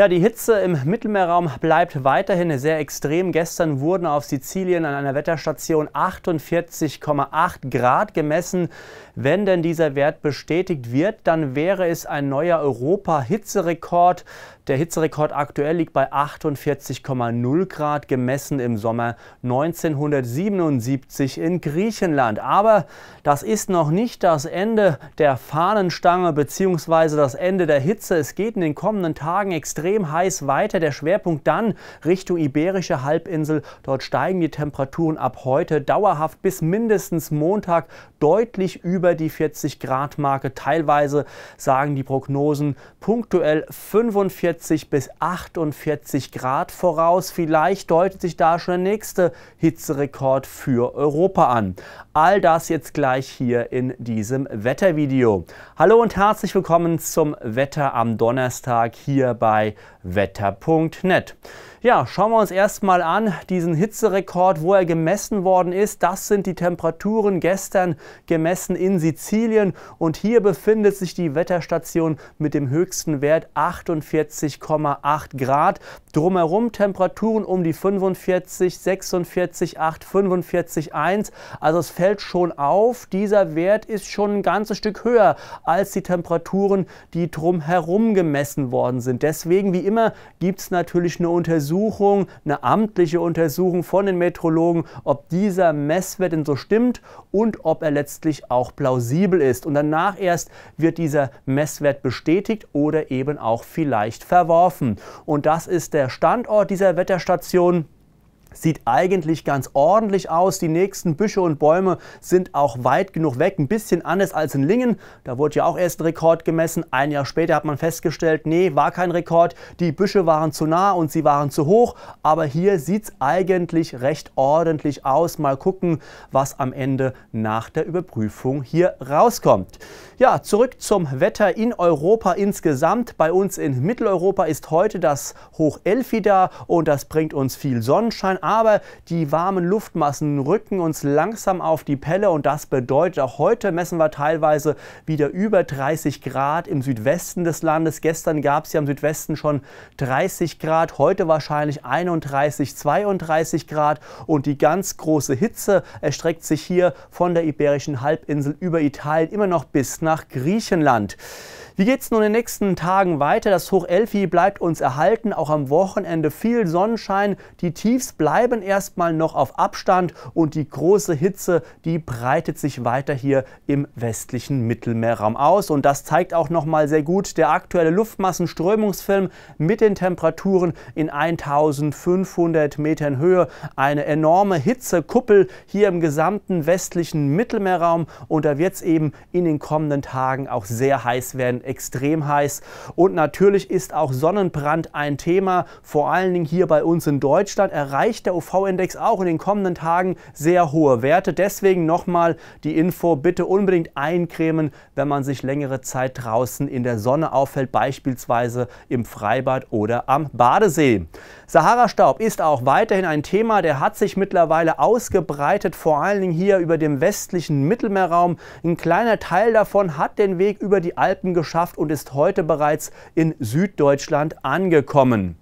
Ja, die Hitze im Mittelmeerraum bleibt weiterhin sehr extrem. Gestern wurden auf Sizilien an einer Wetterstation 48,8 Grad gemessen. Wenn denn dieser Wert bestätigt wird, dann wäre es ein neuer Europa-Hitzerekord. Der Hitzerekord aktuell liegt bei 48,0 Grad, gemessen im Sommer 1977 in Griechenland. Aber das ist noch nicht das Ende der Fahnenstange bzw. das Ende der Hitze. Es geht in den kommenden Tagen extrem extrem heiß weiter. Der Schwerpunkt dann Richtung Iberische Halbinsel. Dort steigen die Temperaturen ab heute dauerhaft bis mindestens Montag deutlich über die 40 Grad Marke. Teilweise sagen die Prognosen punktuell 45 bis 48 Grad voraus. Vielleicht deutet sich da schon der nächste Hitzerekord für Europa an. All das jetzt gleich hier in diesem Wettervideo. Hallo und herzlich willkommen zum Wetter am Donnerstag hier bei bei wetter.net. Ja, schauen wir uns erstmal an diesen Hitzerekord, wo er gemessen worden ist. Das sind die Temperaturen gestern gemessen in Sizilien und hier befindet sich die Wetterstation mit dem höchsten Wert 48,8 Grad. Drumherum Temperaturen um die 45, 46, 8, 45, 1. Also es fällt schon auf, dieser Wert ist schon ein ganzes Stück höher als die Temperaturen, die drumherum gemessen worden sind. Deswegen, wie immer, gibt es natürlich eine Untersuchung Untersuchung, eine amtliche Untersuchung von den Metrologen, ob dieser Messwert denn so stimmt und ob er letztlich auch plausibel ist. Und danach erst wird dieser Messwert bestätigt oder eben auch vielleicht verworfen. Und das ist der Standort dieser Wetterstation. Sieht eigentlich ganz ordentlich aus. Die nächsten Büsche und Bäume sind auch weit genug weg. Ein bisschen anders als in Lingen. Da wurde ja auch erst ein Rekord gemessen. Ein Jahr später hat man festgestellt, nee, war kein Rekord. Die Büsche waren zu nah und sie waren zu hoch. Aber hier sieht es eigentlich recht ordentlich aus. Mal gucken, was am Ende nach der Überprüfung hier rauskommt. Ja, zurück zum Wetter in Europa insgesamt. Bei uns in Mitteleuropa ist heute das Hoch Elfi da und das bringt uns viel Sonnenschein aber die warmen Luftmassen rücken uns langsam auf die Pelle und das bedeutet, auch heute messen wir teilweise wieder über 30 Grad im Südwesten des Landes. Gestern gab es ja im Südwesten schon 30 Grad, heute wahrscheinlich 31, 32 Grad und die ganz große Hitze erstreckt sich hier von der Iberischen Halbinsel über Italien immer noch bis nach Griechenland. Wie geht es nun in den nächsten Tagen weiter? Das Hoch Elfi bleibt uns erhalten, auch am Wochenende viel Sonnenschein. Die Tiefs bleiben erstmal noch auf Abstand und die große Hitze, die breitet sich weiter hier im westlichen Mittelmeerraum aus. Und das zeigt auch nochmal sehr gut der aktuelle Luftmassenströmungsfilm mit den Temperaturen in 1500 Metern Höhe. Eine enorme Hitzekuppel hier im gesamten westlichen Mittelmeerraum und da wird es eben in den kommenden Tagen auch sehr heiß werden extrem heiß. Und natürlich ist auch Sonnenbrand ein Thema. Vor allen Dingen hier bei uns in Deutschland erreicht der UV-Index auch in den kommenden Tagen sehr hohe Werte. Deswegen nochmal die Info, bitte unbedingt eincremen, wenn man sich längere Zeit draußen in der Sonne auffällt, beispielsweise im Freibad oder am Badesee. Sahara-Staub ist auch weiterhin ein Thema, der hat sich mittlerweile ausgebreitet, vor allen Dingen hier über dem westlichen Mittelmeerraum. Ein kleiner Teil davon hat den Weg über die Alpen geschlossen geschafft und ist heute bereits in Süddeutschland angekommen.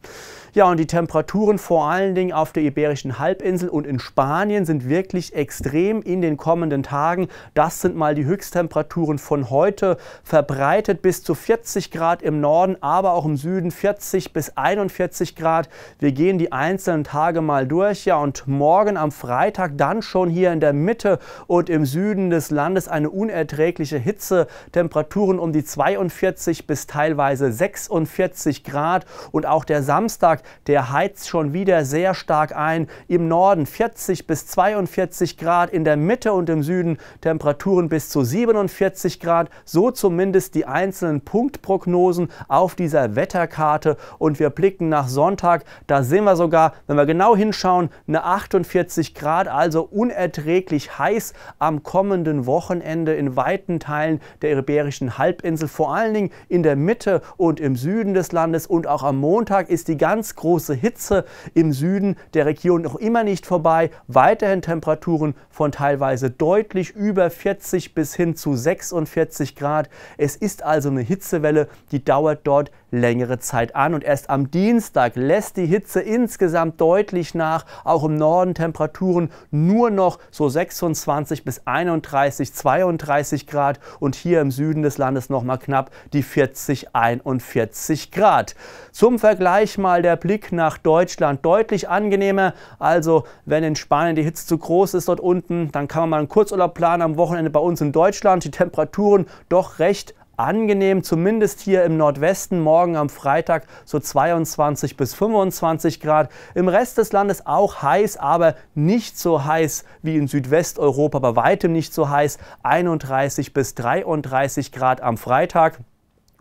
Ja, und die Temperaturen vor allen Dingen auf der Iberischen Halbinsel und in Spanien sind wirklich extrem in den kommenden Tagen. Das sind mal die Höchsttemperaturen von heute, verbreitet bis zu 40 Grad im Norden, aber auch im Süden 40 bis 41 Grad. Wir gehen die einzelnen Tage mal durch. Ja, und morgen am Freitag dann schon hier in der Mitte und im Süden des Landes eine unerträgliche Hitze. Temperaturen um die 42 bis teilweise 46 Grad. Und auch der Samstag gesagt, der heizt schon wieder sehr stark ein. Im Norden 40 bis 42 Grad, in der Mitte und im Süden Temperaturen bis zu 47 Grad. So zumindest die einzelnen Punktprognosen auf dieser Wetterkarte. Und wir blicken nach Sonntag. Da sehen wir sogar, wenn wir genau hinschauen, eine 48 Grad, also unerträglich heiß am kommenden Wochenende in weiten Teilen der Iberischen Halbinsel, vor allen Dingen in der Mitte und im Süden des Landes. Und auch am Montag ist die ganze ganz große Hitze im Süden der Region noch immer nicht vorbei. Weiterhin Temperaturen von teilweise deutlich über 40 bis hin zu 46 Grad. Es ist also eine Hitzewelle, die dauert dort längere Zeit an und erst am Dienstag lässt die Hitze insgesamt deutlich nach. Auch im Norden Temperaturen nur noch so 26 bis 31, 32 Grad und hier im Süden des Landes nochmal knapp die 40, 41 Grad. Zum Vergleich mal der Blick nach Deutschland deutlich angenehmer. Also wenn in Spanien die Hitze zu groß ist dort unten, dann kann man mal einen Kurzurlaub planen am Wochenende bei uns in Deutschland. Die Temperaturen doch recht angenehm, zumindest hier im Nordwesten. Morgen am Freitag so 22 bis 25 Grad. Im Rest des Landes auch heiß, aber nicht so heiß wie in Südwesteuropa, bei weitem nicht so heiß. 31 bis 33 Grad am Freitag.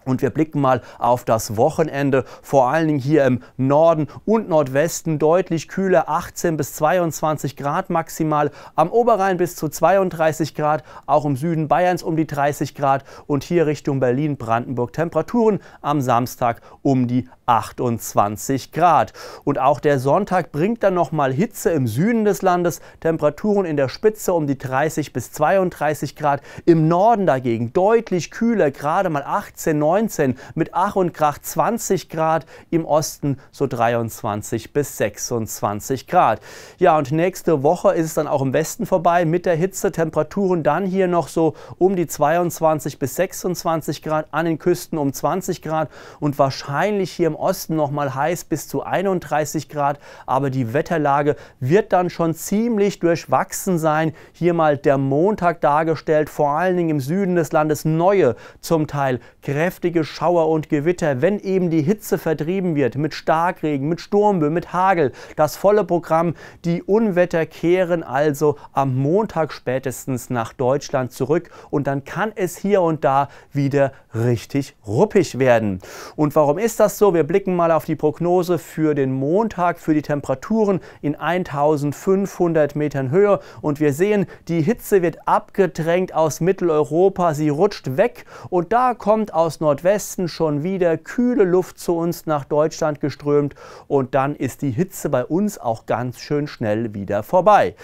Und wir blicken mal auf das Wochenende, vor allen Dingen hier im Norden und Nordwesten deutlich kühler, 18 bis 22 Grad maximal, am Oberrhein bis zu 32 Grad, auch im Süden Bayerns um die 30 Grad und hier Richtung Berlin, Brandenburg Temperaturen am Samstag um die 28 Grad. Und auch der Sonntag bringt dann nochmal Hitze im Süden des Landes, Temperaturen in der Spitze um die 30 bis 32 Grad, im Norden dagegen deutlich kühler, gerade mal 18, 19 19, mit Ach und Krach 20 Grad, im Osten so 23 bis 26 Grad. Ja, und nächste Woche ist es dann auch im Westen vorbei mit der Hitze, Temperaturen dann hier noch so um die 22 bis 26 Grad, an den Küsten um 20 Grad und wahrscheinlich hier im Osten nochmal heiß bis zu 31 Grad, aber die Wetterlage wird dann schon ziemlich durchwachsen sein. Hier mal der Montag dargestellt, vor allen Dingen im Süden des Landes neue, zum Teil kräftige heftige Schauer und Gewitter, wenn eben die Hitze vertrieben wird, mit Starkregen, mit Sturmböen, mit Hagel, das volle Programm. Die Unwetter kehren also am Montag spätestens nach Deutschland zurück und dann kann es hier und da wieder richtig ruppig werden. Und warum ist das so? Wir blicken mal auf die Prognose für den Montag, für die Temperaturen in 1500 Metern Höhe und wir sehen, die Hitze wird abgedrängt aus Mitteleuropa, sie rutscht weg und da kommt aus Nord Nordwesten schon wieder kühle Luft zu uns nach Deutschland geströmt und dann ist die Hitze bei uns auch ganz schön schnell wieder vorbei.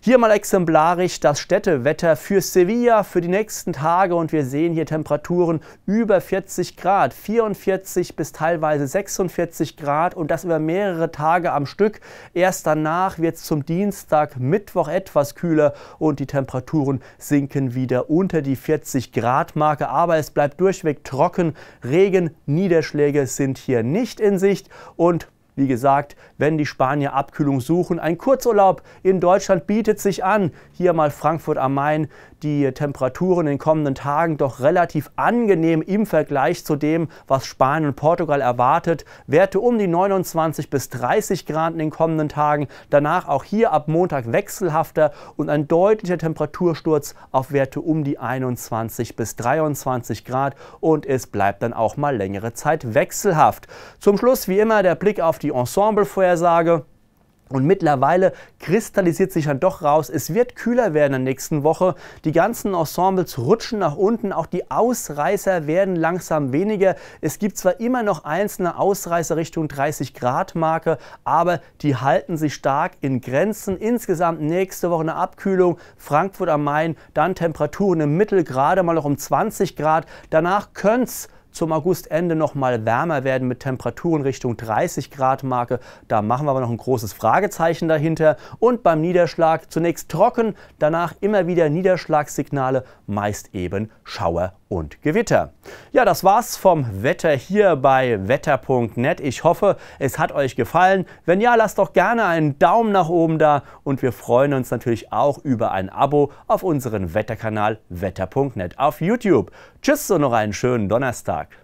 Hier mal exemplarisch das Städtewetter für Sevilla für die nächsten Tage und wir sehen hier Temperaturen über 40 Grad, 44 bis teilweise 46 Grad und das über mehrere Tage am Stück. Erst danach wird es zum Dienstag, Mittwoch etwas kühler und die Temperaturen sinken wieder unter die 40 Grad Marke, aber es bleibt durchweg trocken. Regen, Niederschläge sind hier nicht in Sicht und wie gesagt, wenn die Spanier Abkühlung suchen, ein Kurzurlaub in Deutschland bietet sich an. Hier mal Frankfurt am Main. Die Temperaturen in den kommenden Tagen doch relativ angenehm im Vergleich zu dem, was Spanien und Portugal erwartet. Werte um die 29 bis 30 Grad in den kommenden Tagen. Danach auch hier ab Montag wechselhafter und ein deutlicher Temperatursturz auf Werte um die 21 bis 23 Grad. Und es bleibt dann auch mal längere Zeit wechselhaft. Zum Schluss wie immer der Blick auf die die Ensemble-Vorhersage. Und mittlerweile kristallisiert sich dann doch raus, es wird kühler werden in der nächsten Woche. Die ganzen Ensembles rutschen nach unten, auch die Ausreißer werden langsam weniger. Es gibt zwar immer noch einzelne Ausreißer Richtung 30 Grad Marke, aber die halten sich stark in Grenzen. Insgesamt nächste Woche eine Abkühlung, Frankfurt am Main, dann Temperaturen im Mittel gerade mal noch um 20 Grad. Danach könnte es zum Augustende noch mal wärmer werden mit Temperaturen Richtung 30 Grad Marke. Da machen wir aber noch ein großes Fragezeichen dahinter. Und beim Niederschlag zunächst trocken, danach immer wieder Niederschlagssignale, meist eben Schauer und Gewitter. Ja, das war's vom Wetter hier bei wetter.net. Ich hoffe, es hat euch gefallen. Wenn ja, lasst doch gerne einen Daumen nach oben da und wir freuen uns natürlich auch über ein Abo auf unseren Wetterkanal wetter.net auf YouTube. Tschüss und noch einen schönen Donnerstag. Tag.